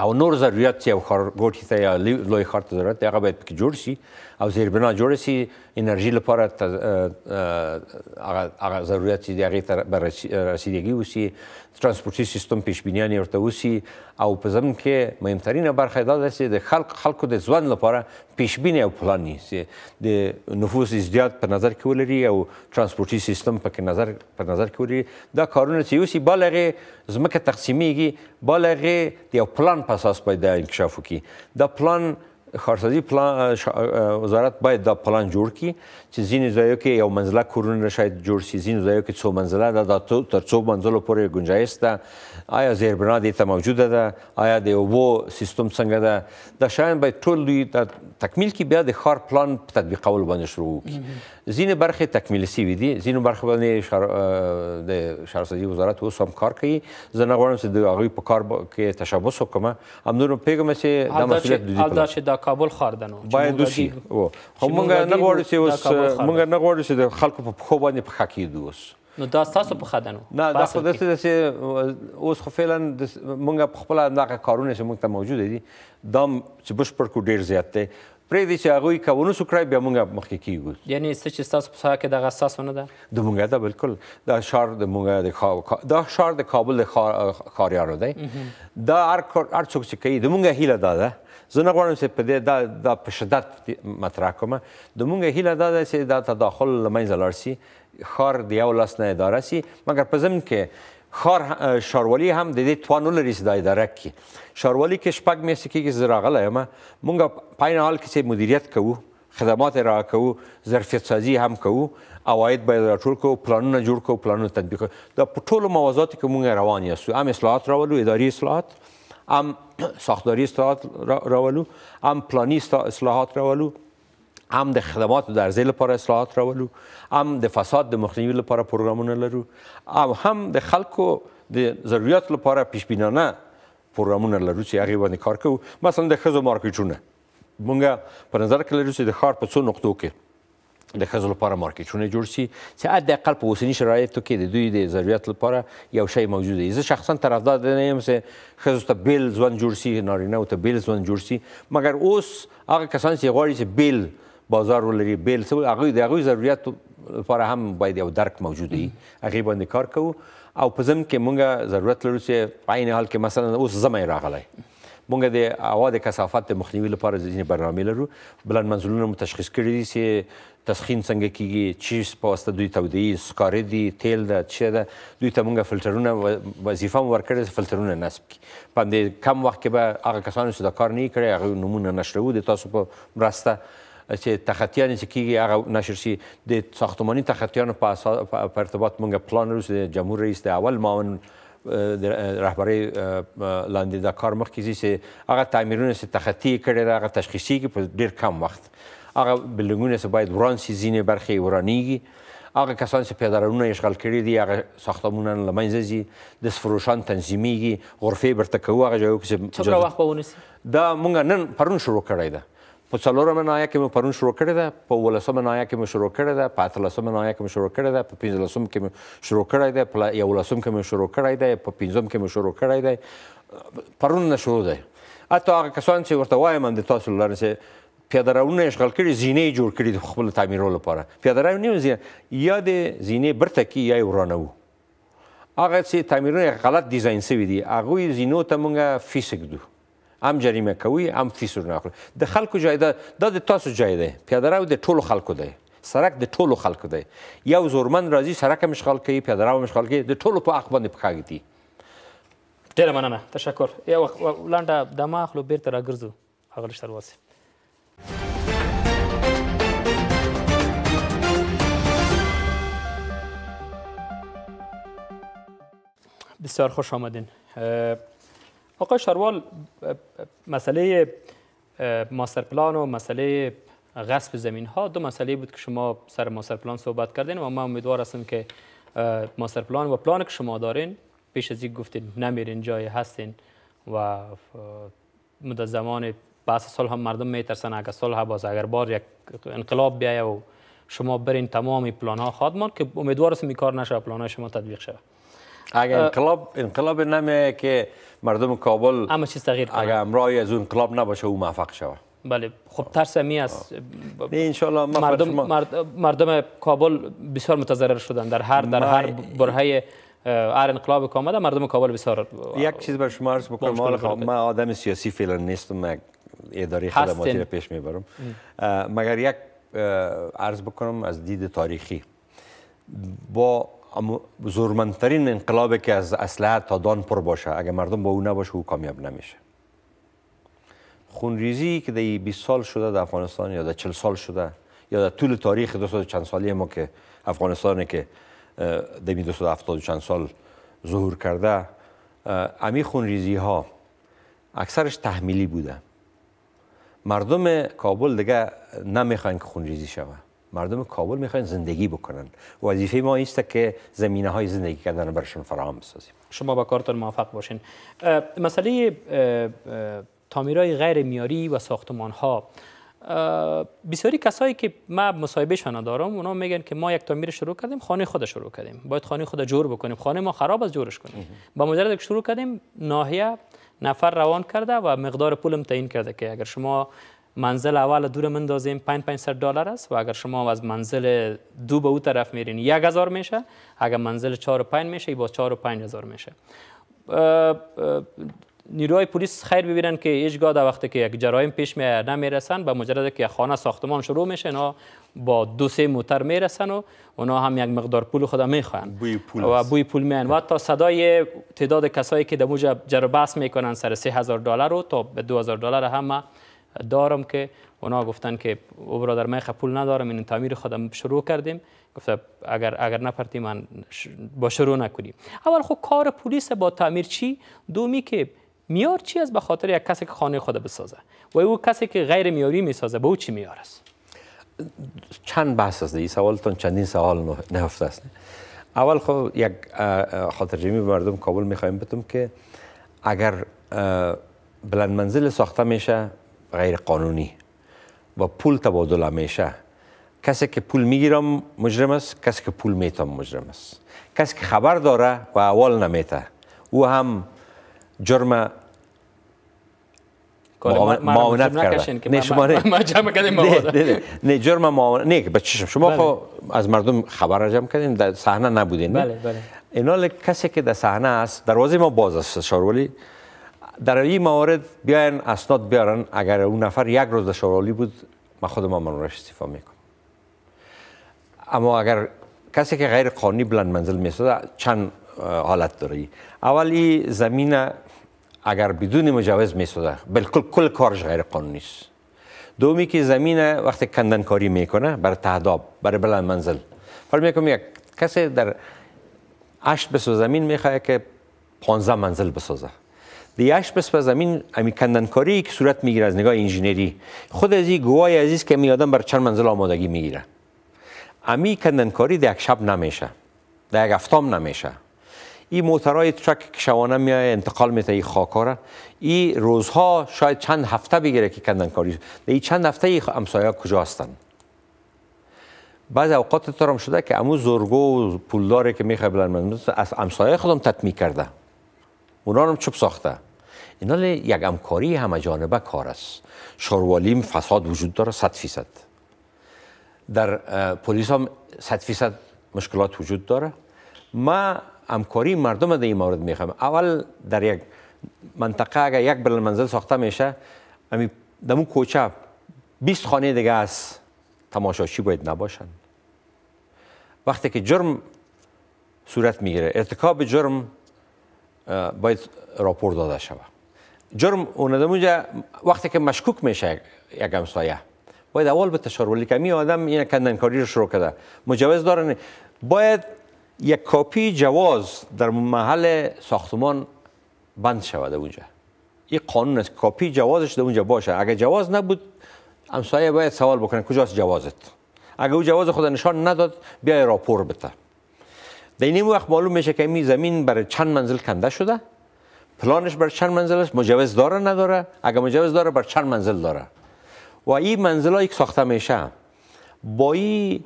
او نور ضرورت چې یو ښارګوټي ته یا لوی ښار ته ضرورت دی هغه باید پکې جوړ شي او زیربنا جوړ شي انرژي لپاره هغه ضرورت چې د هغې ته رسیدګي وشي ترانسپورتي سیستم پیشبینیانې ورته وشي او په ضمن کې مهمترینه برخه دا ده چې د خلق خلکو د ځوان لپاره پیشبینی او پلان چې د نفوس زیات په نظر کې ولري او ترانسپورتي سیستم په نظر په نظر کې ولري دا کارونه چې اوسي بالغې ځمکه تقسیمیږي بالغې د یو پلان په اساس باید انکشاف وکړي دا پلان خارسازي پلان وزارت باید دا پلان جوړ کړي چې ځینې ځایو کې یو منځله کورونه شاید جوړ شي ځینې ځایو کې څو منځله دا, دا تر څو منځلو پورې گنجایش ده آیا زیربنا دې ته موجوده ده آیا د اوبو سیستم څنګه ده دا شاید باید ټول دوی تکمیل کړي بیا د ښار پلان تطبیقول باندې شروع وکړي ځینې برخې تکمیل سوي دي ځینې برخې باندې شار... د شهرسازي وزارت اوس هم کار کوي زه نه غواړم چې د هغوی په کار کې تشبث وکړم همدومره پوهېږم چې دا مسؤلیت دودي کړم دا
چې دا کابل ښار ده نو باید وشي خو موږ نه غواړو چې اوس موږ
نه غواړو چې د خلکو په پښو باندې پښه کېږدو اوس
نو دا تاسو په خدانو نه دا خو داسې
داسې اوس خو فعلا موږ په خپل دغه کارونه چې موږ ته موجود دي دا چې بشپړ کو ډېر زیات دی پرې دې چې هغه کونه سو کړای بیا موږ مخکې کیږو
یعنی څه چې تاسو په ساحه کې د اساس ونه ده
د موږ دا بالکل دا شار د موږ د خاو دا شار د کابل د خاریارو دی دا هر هر څوک چې کوي د موږ هیله دا ده زه نه غواړم چې په دې دا دا په شدت مطرح کوم د موږ هیله دا ده چې دا تداخل له منځه لاړ شي ښار د یو لاس نه اداره شي مګر په ضمن کې خار شاروالی هم د دې توان لري چې د اداره کې شاروالی کې شپږ میاشتې کېږي زه راغلی یم مونږ په عین حال کې چې مدیریت کوو خدمات را کوو ظرفیت سازي هم کوو عواید باید راټول کوو پلانونه جوړ کوو پلانونه تطبیق کوو دا په ټولو موازاتو کې مونږ روان یاستو هم اصلاحات راولو اداري اصلاحات هم ساختاري اصلاحات راولو هم پلاني اصلاحات راولو هم د خدماتو د عرضې لپاره اصلاحات راولو هم د فساد د مخنیوي لپاره پروګرامونه لرو او هم د خلکو د ضرورت لپاره پیشبینانه پروګرامونه لرو چې هغه باندې کار کوو مثلا د خزو مارکیټونه مونږ په نظر کې لرو چې د ښار په څو نقطو کې د خزو لپاره مارکیټونه جوړ شي چې حد اقل په اوسنی شرایطو کې د دوی د ضرورت لپاره یو شی موجود دی زه شخصا طرفدار نه یم چې خزو ته بیل ځوان جوړ شي نارینه او ته بیل ځوان جوړ شي مګر اوس هغه کسان چې غواړي چې بیل بازار ولري بیل سو هغه د هغه ضرورت لپاره هم باید یو درک موجود وي هغه باندې کار کوو او په زم کې مونږه ضرورت لرو چې په عین حال کې مثلا اوس زمای راغلی مونږ د هوا د کثافت د مخنیوي لپاره ځینې برنامه لرو بلند منزلونه متشخص کړي دي چې تسخین څنګه کیږي چی سپاسته دوی تودي سکارې دي تیل ده چې ده دوی ته مونږه فلټرونه وظیفه مو ورکړې فلټرونه نصب کی په دې کم وخت کې به هغه کسانو چې دا کار نه کوي هغه نمونه نشرو د تاسو په مرسته چې تخطیان چې کیږي هغه نشر شي د ساختماني تخطیانو په ارتباط مونږ پلان روس د جمهور رئیس د اول معاون رهبری لاندې د کار مخکې چې هغه تعمیرونه چې تخطی کړي هغه تشخیصي کې په ډیر کم وخت هغه بلنګونه چې باید وران سي زینې برخې ورانیږي هغه کسان چې پیادرونه اشغال کړي دي هغه ساختمونه لمنځه ځي د فروشان تنظیمیږي غرفې برته کوي هغه ځای چې څومره وخت به ونیسي دا مونږ نن پرون شروع کړی ده په څلورمه نایا کې مو پرون شروع کړې ده په ولسمه نایا کې مو شروع کړې ده په اتلسمه نایا کې مو شروع کړې ده په پنځلسم کې مو شروع کړې ده په یولسم کې مو شروع کړې ده په پنځم کې مو شروع کړې ده پرون نه شروع ده حتی هغه کسان چې ورته وایم هم د تاسو لپاره چې پیاده روونه اشغال کړي زینې جوړ کړي د خپل تعمیرولو لپاره پیاده روونه زینې یا د زینې برته کې یا ورانه وو هغه چې تعمیرونه غلط ډیزاین شوي دي هغه زینو ته مونږ فیسک دوه هم جریمه کوي هم فیسور نه اخلي د خلکو جای ده دا د تاسو جای ده پیاده رو د ټولو خلکو ده سرک د ټولو خلکو ده یو زورمن راځي سرک هم اشغال کوي پیاده رو هم اشغال کوي د ټولو په حق باندې پخاږي دي
ډیره مننه تشکر یو لنډه دمه اخلو بیرته راګرځو هغه لږ تر بسیار خوش آمدین آقای شروال مسئله ماستر پلان و مسئله غصب زمین ها دو مسئله بود که شما سر ماستر پلان صحبت کردین و من امیدوار هستم که ماستر پلان و پلان که شما دارین پیش از این گفتین نمیرین جای هستین و مدت زمان بعد سال هم مردم میترسن اگر سال باز اگر بار یک انقلاب بیایه و شما برین تمام پلان ها خادمان که امیدوار هستم این کار نشه پلان های شما تطبیق شود
اگر انقلاب انقلاب نمی که مردم کابل همه چیز تغییر کنه اگر امرای از اون انقلاب نباشه او موفق شوه
بله خب ترس می است مردم مردم کابل بسیار متضرر شدن در هر در هر برهه هر انقلاب که مردم کابل بسیار یک چیز بر
شما عرض بکنم خب من آدم سیاسی فعلا نیستم اداره خدماتی را پیش میبرم مگر یک عرض بکنم از دید تاریخی با زورمندترین انقلابی که از اسلحه تا دان پر باشه اگر مردم با او نباشه او کامیاب نمیشه خونریزی که در 20 سال شده در افغانستان یا در 40 سال شده یا در طول تاریخ 200 چند سالی ما که افغانستانی که در 270 چند سال ظهور کرده امی خونریزی ها اکثرش تحمیلی بوده مردم کابل دیگه نمیخوان که خونریزی شود مردم کابل میخواین زندگی بکنن وظیفه ما است که زمینه های زندگی کردن برشون فراهم بسازیم
شما با کارتون موفق باشین مسئله تعمیرای غیر میاری و ساختمان ها بسیاری کسایی که ما شنا دارم اونا میگن که ما یک تعمیر شروع کردیم خانه خود شروع کردیم باید خانه خود جور بکنیم خانه ما خراب از جورش کنیم با مجرد که شروع کردیم ناحیه نفر روان کرده و مقدار پولم تعیین کرده که اگر شما منزل اول دور مندازیم 5500 دلار است و اگر شما از منزل دو به او طرف میرین یک هزار میشه اگر منزل 4 و 5 میشه با 4 و 5 هزار میشه نیروهای پلیس خیر ببینن که هیچگاه در وقتی که یک جرایم پیش می نمیرسن به مجرد که یک خانه ساختمان شروع میشه اینا با دو سه موتر میرسن و اونا هم یک مقدار پول خود میخوان
بوی پول و بوی
پول میان و تا صدای تعداد کسایی که در موجب جر میکنن سر 3000 دلار رو تا به 2000 دلار هم دارم که اونا گفتن که او برادر من پول ندارم این تعمیر خودم شروع کردیم گفت اگر اگر نپرتی من با شروع نکنیم اول خب کار پلیس با تعمیر چی دومی که میار چی از به خاطر یک کسی که خانه خود بسازه و او کسی که غیر میاری میسازه به او چی میار
چند بحث است این سوالتون چندین سوال نهفته است اول خب یک خاطر جمعی مردم کابل میخوایم بتم که اگر بلند منزل ساخته میشه غیر قانونی و پول تبادل همیشه کسی که پول میگیرم مجرم است کسی که پول میتم مجرم است کسی که خبر داره و اول نمیته او هم جرم معاونت کرده نه شما نه نه جرم معاونت نه شما بله. خو خب از مردم خبر جمع کردین در صحنه نبودین بله, بله. کسی که در صحنه است دروازه ما باز است شارولی در این موارد بیاین اسناد بیارن اگر اون نفر یک روز در بود ما خودم منو استیفا میکنم اما اگر کسی که غیر قانونی بلند منزل میسازه چند حالت داره اولی زمین اگر بدون مجوز میسازه بلکل کل کارش غیر قانونی است دومی که زمین وقتی کندن کاری میکنه برای تهداب برای بلند منزل فرض میکنم یک کسی در به بسو زمین میخواد که 15 منزل بسازه دی پس به زمین امی کندنکاری که صورت میگیره از نگاه انجینری خود از این گوای عزیز که می آدم بر چند منزل آمادگی میگیره امی کندنکاری در یک شب نمیشه در یک افتام نمیشه این موترهای ترک که شوانه انتقال میته این خاکاره این روزها شاید چند هفته بگیره که کندنکاری این چند هفته ای امسایا کجا هستن بعض اوقات ترام شده که امو زرگو و پولداره که میخواه بلند از امسایه خودم تطمیع کرده اونا هم چوب ساخته اینا یک همکاری همه جانبه کار است شاروالیم فساد وجود داره صد فیصد در پلیس هم صد فیصد مشکلات وجود داره ما همکاری مردم در این مورد میخوام اول در یک منطقه اگر یک بلند منزل ساخته میشه امی اون کوچه 20 خانه دیگه است تماشاشی باید نباشند وقتی که جرم صورت میگیره ارتکاب جرم باید راپور داده شود جرم اومده اونجا وقتی که مشکوک میشه یک همسایه باید اول به تشار ولی کمی آدم این کندنکاری رو شروع کرده مجوز دارن باید یک کاپی جواز در محل ساختمان بند شود اونجا این قانون است کاپی جوازش در اونجا باشه اگر جواز نبود همسایه باید سوال بکنه کجاست جوازت اگر او جواز خود نشان نداد بیای راپور بده در این وقت معلوم میشه که این زمین برای چند منزل کنده شده پلانش بر چند منزل است مجوز داره نداره اگر مجوز داره بر چند منزل داره و این منزل ها یک ساخته میشه با این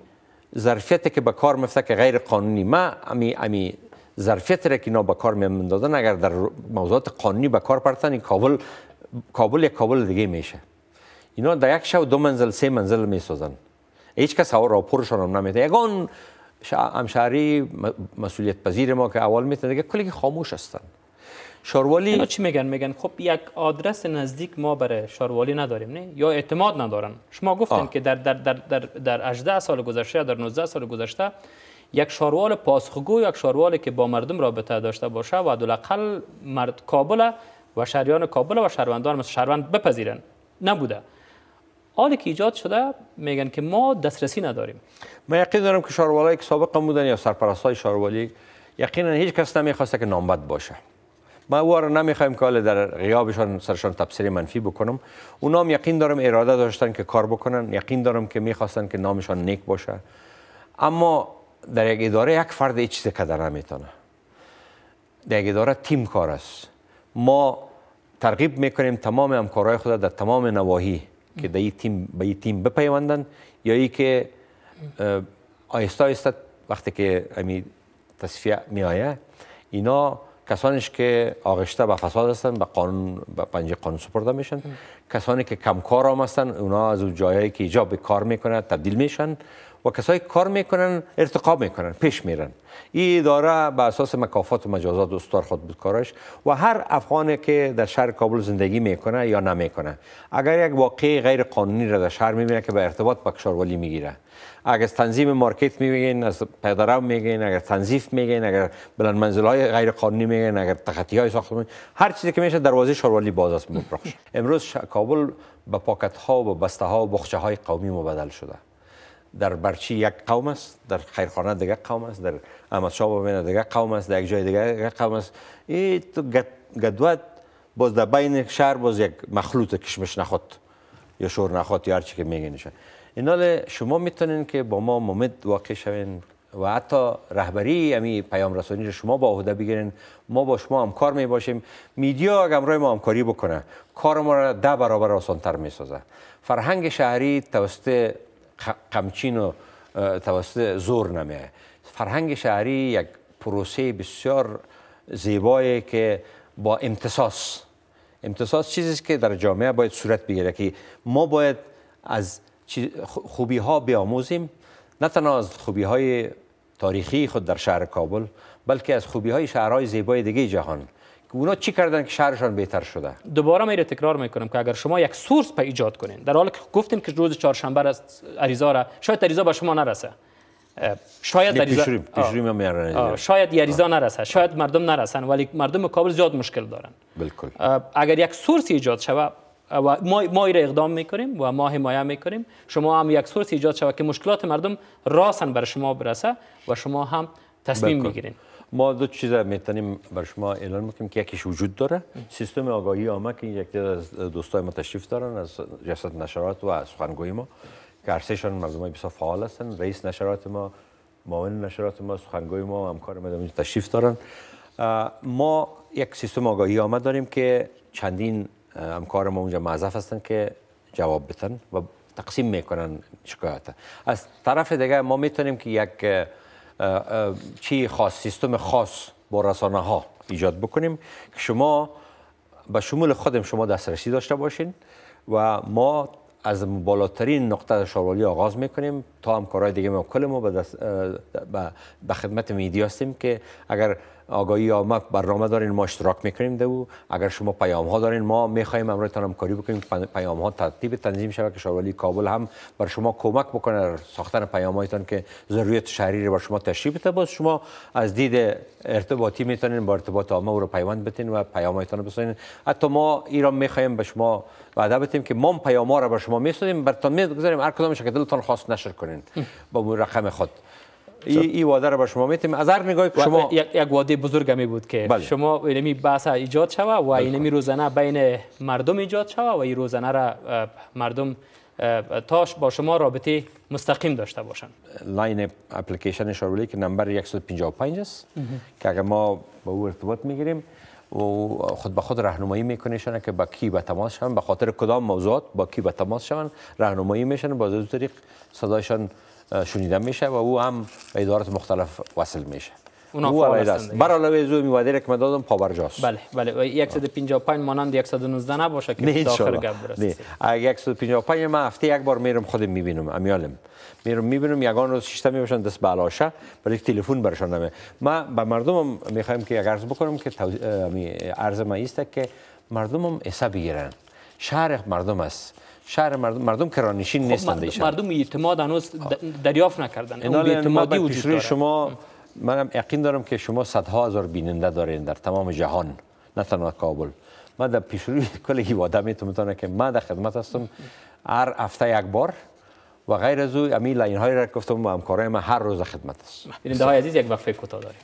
ظرفیتی که به کار میفته که غیر قانونی ما امی امی ظرفیتی را که اینا به کار میمندادن اگر در موضوعات قانونی به کار پرتن این کابل کابل یک کابل دیگه میشه اینا در یک شب دو منزل سه منزل میسازن هیچ کس او راپورشان هم نمیده یگان همشهری مسئولیت پذیر ما که اول میتونه دیگه کلی خاموش هستن شاروالی اینا چی میگن
میگن خب یک آدرس نزدیک ما برای شاروالی نداریم نه یا اعتماد ندارن شما گفتین که در در در در در 18 سال گذشته در 19 سال گذشته یک شاروال پاسخگو یک شاروالی که با مردم رابطه داشته باشه و حداقل مرد کابل و شریان کابل و شهروندان مثل شهروند بپذیرن نبوده حالی که ایجاد شده میگن که ما دسترسی نداریم
من یقین دارم که شاروالای که سابق بودن یا سرپرستای شاروالی یقینا هیچ کس نمیخواسته که نامبد باشه ما او نمیخوایم که در غیابشان سرشان تفسیر منفی بکنم اونا یقین دارم اراده داشتن که کار بکنن یقین دارم که میخواستن که نامشان نیک باشه اما در یک اداره یک فرد هیچ چیز کدر نمیتونه در یک اداره تیم کار است ما ترغیب میکنیم تمام همکارای خود در تمام نواهی که در تیم به این تیم بپیوندن یا ای که آیستا آیستا وقتی که امید تصفیه می آیه اینا کسانیش که آغشته به فساد هستند به قانون به پنجه قانون سپرده میشن کسانی که کمکار هم هستند اونا از اون جایی که ایجاب کار میکنند تبدیل میشن و کسایی کار میکنن ارتقا میکنن پیش میرن این اداره به اساس مکافات و مجازات دستور خود بود کارش و هر افغانی که در شهر کابل زندگی میکنه یا نمیکنه اگر یک واقعی غیر قانونی را در شهر میبینه که به ارتباط با کشورولی میگیره اگر تنظیم مارکت میگین از پدرام میگین اگر تنظیف میگین اگر بلند منزل های غیر قانونی میگین اگر تخطی های میگین، هر چیزی که میشه دروازه شاروالی باز است امروز کابل به پاکت ها و بسته ها و بخچه های قومی مبدل شده در برچی یک قوم است در خیرخانه دیگه قوم است در احمد شاه بابا دیگه قوم است در یک جای دیگه یک قوم است این تو گدوت باز در بین شهر باز یک مخلوط کشمش نخواد یا شور نخواد یا چی که میگینشه اینال شما میتونین که با ما ممد واقع شوین و حتی رهبری امی پیام رسانی شما با عهده بگیرین ما با شما همکار می باشیم میدیا اگر همراه ما همکاری بکنه کار ما را ده برابر آسانتر می سازه فرهنگ شهری توسط قمچین و توسط زور نمیه فرهنگ شهری یک پروسه بسیار زیبایی که با امتصاص امتصاص چیزی که در جامعه باید صورت بگیره که ما باید از خوبی ها بیاموزیم نه تنها از خوبی های تاریخی خود در شهر کابل بلکه از خوبی های شهرهای زیبای دیگه جهان که اونا چی کردن که شهرشان بهتر شده
دوباره میره تکرار میکنم که اگر شما یک سورس پیدا ایجاد کنین در حالی که گفتیم که روز چهارشنبه عریضا را شاید عریضا به شما نرسه شاید عریضا شاید عریضا نرسه شاید مردم نرسن ولی مردم کابل زیاد مشکل دارن بالکل اگر یک سورس ایجاد شوه و ما ما را اقدام میکنیم و ما حمایت میکنیم شما هم یک سورس ایجاد شوه که مشکلات مردم راسن بر شما برسه و شما هم تصمیم میگیرین ما دو چیز میتونیم بر شما اعلان میکنیم که یکیش وجود داره
سیستم آگاهی آمد که یک از دوستای ما تشریف دارن از جسد نشرات و از سخنگوی ما که هر مردمای بسیار فعال هستن رئیس نشرات ما معاون نشرات ما سخنگوی ما و همکار ما تشریف دارن ما یک سیستم آگاهی آمد داریم که چندین همکار ما اونجا معذف هستن که جواب بتن و تقسیم میکنن شکایت از طرف دیگه ما میتونیم که یک چی خاص سیستم خاص با رسانه ها ایجاد بکنیم که شما به شمول خودم شما دسترسی داشته باشین و ما از بالاترین نقطه شاروالی آغاز میکنیم تا همکارای دیگه ما کل ما به خدمت میدیا هستیم که اگر آگاهی یا ما برنامه دارین ما اشتراک میکنیم دو اگر شما پیام ها دارین ما میخواهیم هم کاری بکنیم پیام ها ترتیب تنظیم شود که شاروالی کابل هم بر شما کمک بکنه ساختن پیام هایتان که ضروریت شهری رو بر شما تشریف بته باز شما از دید ارتباطی میتونین با ارتباط عامه او رو پیوند بتین و پیام هایتان رو حتی ما ایران میخواهیم به شما و ادب که ما پیام ها را به شما میسودیم برتان میگذاریم
هر کدامش که دلتان خواست نشر کنین با رقم خود
این ای واده را به شما میتیم
از هر نگاهی که شما یک, یک واده بزرگ می بود که بله. شما اینمی بحث ایجاد شوه و بله. اینمی روزانه بین مردم ایجاد شوه و این روزانه را مردم تاش با شما رابطه مستقیم داشته باشند
لاین اپلیکیشن شارولی که نمبر 155 است که اگر ما با او ارتباط میگیریم و خود به خود راهنمایی میکنیشن که با کی با تماس شون به خاطر کدام موضوعات با کی با تماس شون راهنمایی میشن باز از طریق صدایشان شنیده میشه و او هم به ادارات مختلف وصل میشه او است بر علاوه زو میواده که مدادم پاورجاست بله
بله 155 مانند 119 نباشه که داخل گفت است نه
155 من هفته یک بار میرم خودم میبینم امیالم میرم میبینم یگان روز شیشتا میباشن دست بالاشه ولی تلفون برشان نمه ما به هم میخوایم که یک عرض بکنم که عرض ما ایسته که مردمم حساب بگیرن شهر مردم است شهر مردم مردم کرانشین خب، نیستند خب مردم,
مردم اعتماد هنوز دریافت نکردن اون اعتمادی وجود
شما منم یقین دارم که شما صدها هزار بیننده دارین در تمام جهان نه تنها کابل من در پیشروی کل هیواده میتونم که من در خدمت هستم هر هفته یک بار و غیر از او امی لاین های را گفتم و همکارای ما هر روز خدمت است ببینیم های عزیز یک وقفه
کوتاه داریم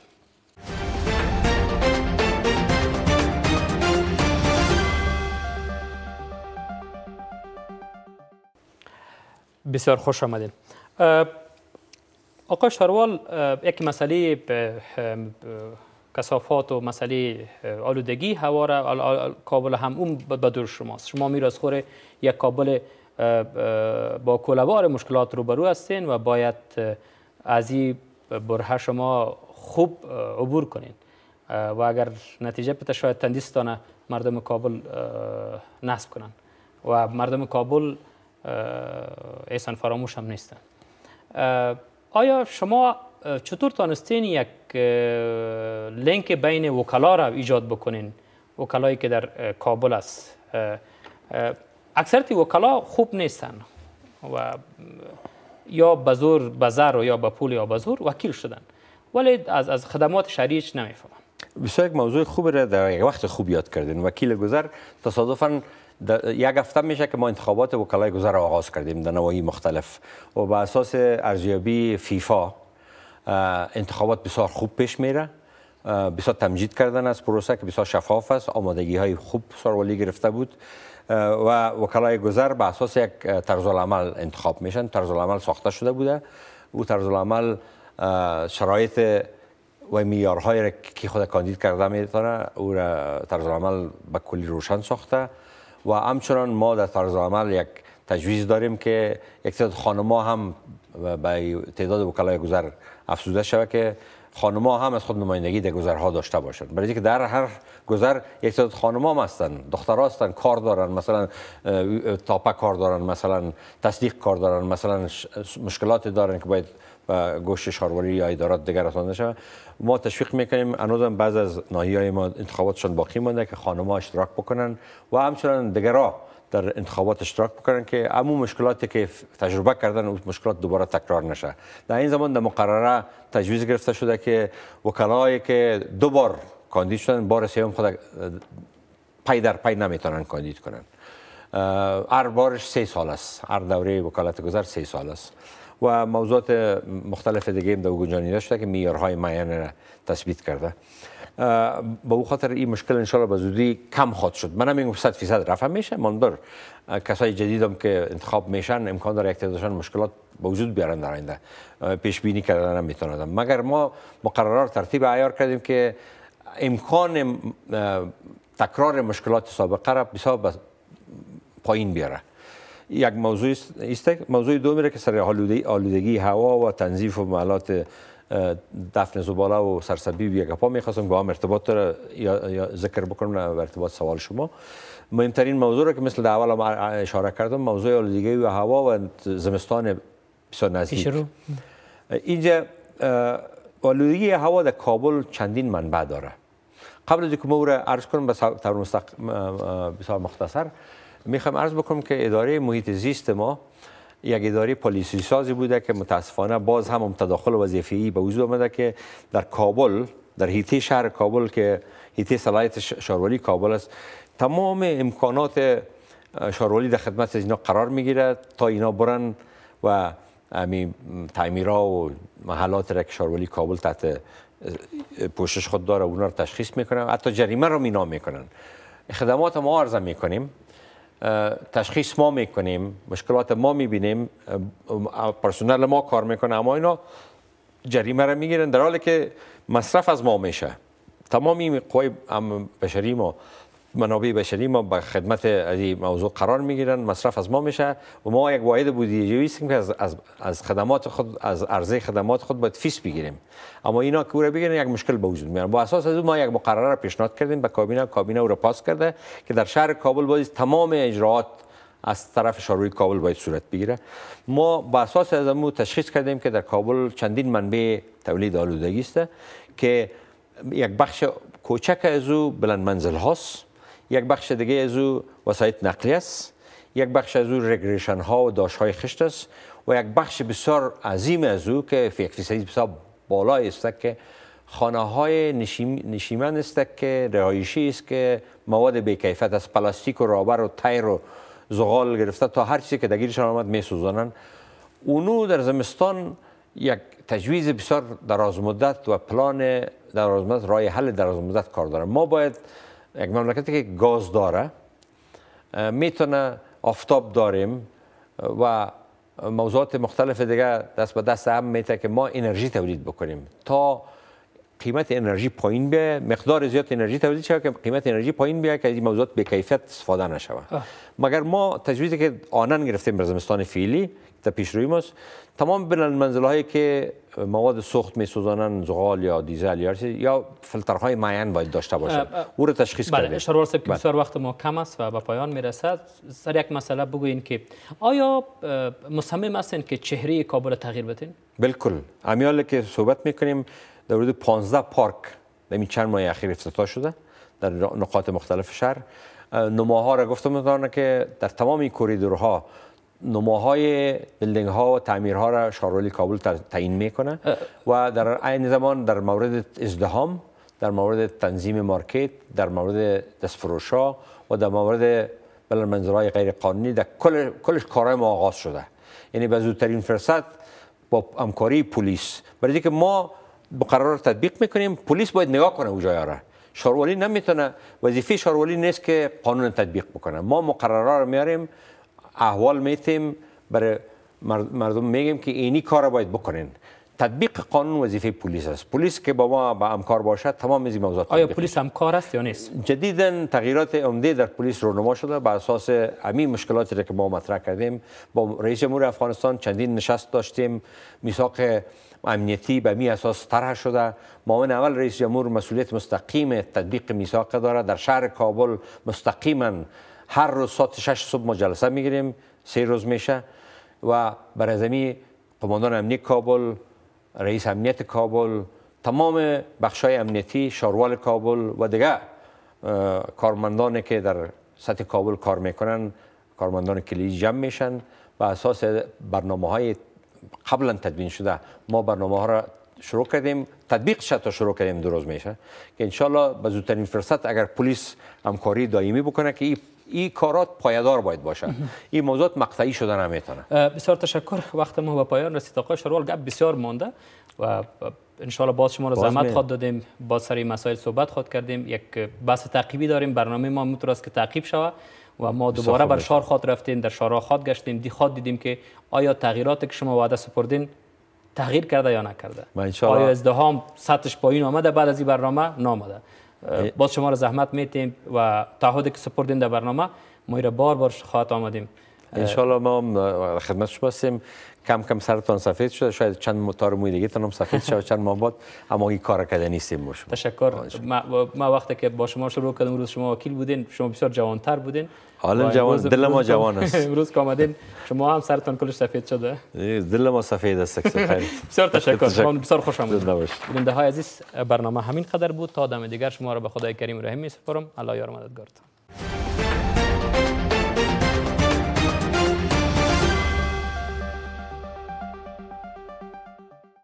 بسیار خوش آمدید آقای شروال یک مسئله کسافات و مسئله آلودگی هوا را کابل هم اون بدور شماست شما خوره یک کابل با کلوار مشکلات روبرو هستین و باید از این بره شما خوب عبور کنین و اگر نتیجه پته شاید تندیستانه مردم کابل نصب کنن و مردم کابل احسان فراموش هم نیستن آیا شما چطور تانستین یک لینک بین وکلا را ایجاد بکنین وکلایی که در کابل است اکثریت وکلا خوب نیستن و یا به بازار یا با پول یا به وکیل شدن ولی از خدمات شریعش
هیچ یک موضوع خوب را در یک وقت خوب یاد کردین وکیل گذر تصادفا یک هفته میشه که ما انتخابات وکلای گذر را آغاز کردیم در نوعی مختلف و به اساس ارزیابی فیفا انتخابات بسیار خوب پیش میره بسیار تمجید کردن از پروسه که بسیار شفاف است آمادگی های خوب سروالی گرفته بود و وکلای گذر به اساس یک طرز عمل انتخاب میشن طرز عمل ساخته شده بوده او طرز عمل شرایط و را که خود کاندید کرده میتونه او را طرز العمل به کلی روشن ساخته و همچنان ما در طرز عمل یک تجویز داریم که یک تعداد خانمها هم به تعداد وکلای گذر افزوده شوه که خانما هم از خود نمایندگی در گذرها داشته باشند برای که در هر گذر یک تعداد خانما هم هستند دخترها هستند کار دارند مثلا تاپه کار دارند مثلا تصدیق کار دارند مثلا مشکلاتی دارند که باید به گوش شاروری یا ادارات دیگر رسانده شود ما تشویق میکنیم هنوزم بعض از ناهی های ما انتخاباتشان باقی مانده که ها اشتراک بکنن و همچنان دیگرها در انتخابات اشتراک بکنن که امو مشکلاتی که تجربه کردن او مشکلات دوباره تکرار نشه در این زمان در مقرره تجویز گرفته شده که وکلایی که دو بار کاندید شدن بار سوم خود پی در پای نمیتونن کاندید کنن هر بارش سه سال است هر دوره وکالت گذر سه سال است و موضوعات مختلف دیگه هم در گنجانیده شده که میارهای معینه را تثبیت کرده به او خاطر این مشکل انشالله به زودی کم خواهد شد من هم 100 فیصد رفع میشه در کسای جدید که انتخاب میشن امکان داره یک مشکلات به وجود در آینده پیش بینی کردن هم مگر ما مقررات ترتیب عیار کردیم که امکان تکرار مشکلات سابقه را بسیار پایین بیاره یک موضوع است موضوع دومی که سر آلودگی هوا و تنظیف و معلات دفن زباله و سرسبی و یک پا میخواستم با هم ارتباط را ذکر بکنم و ارتباط سوال شما مهمترین موضوع را که مثل در اول اشاره کردم موضوع آلودگی و هوا و زمستان بسیار نزدیک اینجا آلودگی هوا در کابل چندین منبع داره قبل از اینکه ما را عرض کنم به طور بسیار مختصر میخوام عرض بکنم که اداره محیط زیست ما یک اداره پالیسی سازی بوده که متاسفانه باز هم تداخل ای به وجود آمده که در کابل در هیته شهر کابل که هیته صلاحیت شاروالی کابل است تمام امکانات شاروالی در خدمت اینا قرار میگیره تا اینا برن و امی تعمیرها و محلات را که شاروالی کابل تحت پوشش خود داره اونا رو تشخیص میکنن حتی جریمه رو مینا میکنن خدمات ما عرضه میکنیم تشخیص ما میکنیم مشکلات ما میبینیم پرسنل ما کار میکنه اما اینا جریمه را میگیرن در حالی که مصرف از ما میشه تمام این قوای بشری ما منابع بشری ما به خدمت از این موضوع قرار گیرن مصرف از ما میشه و ما یک واحد بودجه هستیم که از, از, خدمات خود از عرضه خدمات خود باید فیس بگیریم اما اینا که او را بگیرن یک مشکل به وجود میاره با اساس از او ما یک مقرره پیشنهاد کردیم به کابینه کابینه او را پاس کرده که در شهر کابل باید تمام اجراعات از طرف شاروی کابل باید صورت بگیره ما با اساس از امو تشخیص کردیم که در کابل چندین منبع تولید آلودگی است که یک بخش کوچک از او بلند منزل هاست یک بخش دیگه از او وسایط نقلی است یک بخش از او رگریشن ها و داش های خشت است و یک بخش بسیار عظیم از او که اقتصادی بسیار بالا است که خانه های نشیمن است که رهایشی است که مواد بیکیفت از پلاستیک و رابر و تیر و زغال گرفته تا هر چیزی که دگیرشان آمد می اونو در زمستان یک تجویز بسیار درازمدت و پلان در رای حل درازمدت کار دارن ما باید یک مملکتی که گاز داره میتونه آفتاب داریم و موضوعات مختلف دیگه دست به دست هم میتونه که ما انرژی تولید بکنیم تا قیمت انرژی پایین بیه مقدار زیاد انرژی تولید شود که قیمت انرژی پایین بیه که این موضوعات به کیفیت استفاده نشود مگر ما تجویزی که آنان گرفتیم بر زمستان فیلی در روی ماست تمام بلند هایی که مواد سوخت می سوزانن زغال یا دیزل یا یا فیلترهای معین باید داشته باشد او را تشخیص بله،, بله بسیار
وقت ما کم است و به پایان رسد سر یک مسئله بگوین که آیا مصمم هستین که چهره کابل تغییر بدین
بالکل امیال که صحبت میکنیم در حدود 15 پارک در این چند ماه اخیر افتتاح شده در نقاط مختلف شهر نماها را گفتم که در تمام کوریدورها نماهای بلدنگ ها و تعمیر ها را شاروالی کابل تعیین میکنه و در عین زمان در مورد ازدهام در مورد تنظیم مارکت در مورد دستفروش ها و در مورد بلر منظرهای غیر قانونی در کل، کلش کارهای ما آغاز شده یعنی به زودترین فرصت با همکاری پلیس برای دیگه ما قرار تطبیق میکنیم پلیس باید نگاه کنه اونجا را شاروالی نمیتونه وظیفه شاروالی نیست که قانون تطبیق بکنه ما مقرره رو میاریم احوال میتیم بر مردم میگیم که اینی کار را باید بکنین تطبیق قانون وظیفه پلیس است پلیس که با ما با همکار باشد تمام این موضوعات
آیا پلیس همکار است یا نیست
جدیدا تغییرات عمده در پلیس رونما شده بر اساس همین مشکلاتی را که ما مطرح کردیم با رئیس جمهور افغانستان چندین نشست داشتیم میثاق امنیتی به می اساس طرح شده معاون اول رئیس جمهور مسئولیت مستقیم تطبیق میثاق دارد در شهر کابل مستقیما هر روز ساعت 6 صبح ما جلسه میگیریم سه روز میشه و برای زمین قماندان امنی کابل رئیس امنیت کابل تمام بخشای امنیتی شاروال کابل و دیگه کارمندان که در سطح کابل کار میکنن کارمندان کلیدی جمع میشن و اساس برنامه های قبلا تدوین شده ما برنامه ها را شروع کردیم تطبیق شد شروع کردیم دو روز میشه که انشالله به زودترین فرصت اگر پلیس همکاری دائمی بکنه که این این کارات پایدار باید باشه این موضوعات مقطعی شده نمیتونه
بسیار تشکر وقت ما به پایان رسید آقای شروال گپ بسیار مانده و انشالله باز شما را زحمت خود دادیم با سری مسائل صحبت خود کردیم یک بحث تعقیبی داریم برنامه ما متر است که تعقیب شود و ما دوباره بر شار خود رفتیم در شارها خود گشتیم دی خود دیدیم که آیا تغییراتی که شما وعده سپردین تغییر کرده یا نکرده آیا ازدهام سطحش پایین آمده بعد از این برنامه نامده باز شما را زحمت میتیم و تعهدی که سپردین در برنامه ما را بار بار خواهد آمدیم انشالله ما خدمت شما هستیم
کم کم سرتون سفید شده شاید چند متار موی دیگه تنم هم سفید شده چند ماه بعد اما این کار کرده نیستیم ما شما
تشکر ما, وقتی که با شما شروع کردم روز شما وکیل بودین شما بسیار جوانتر بودین حالا جوان دل ما جوان است امروز که آمدین شما هم سرتان کلش سفید شده دل ما سفید است بسیار تشکر من بسیار خوشم آمد بنده های عزیز برنامه همین قدر بود تا دم دیگر شما را به خدای کریم رحم می سپارم الله یار مددگارتان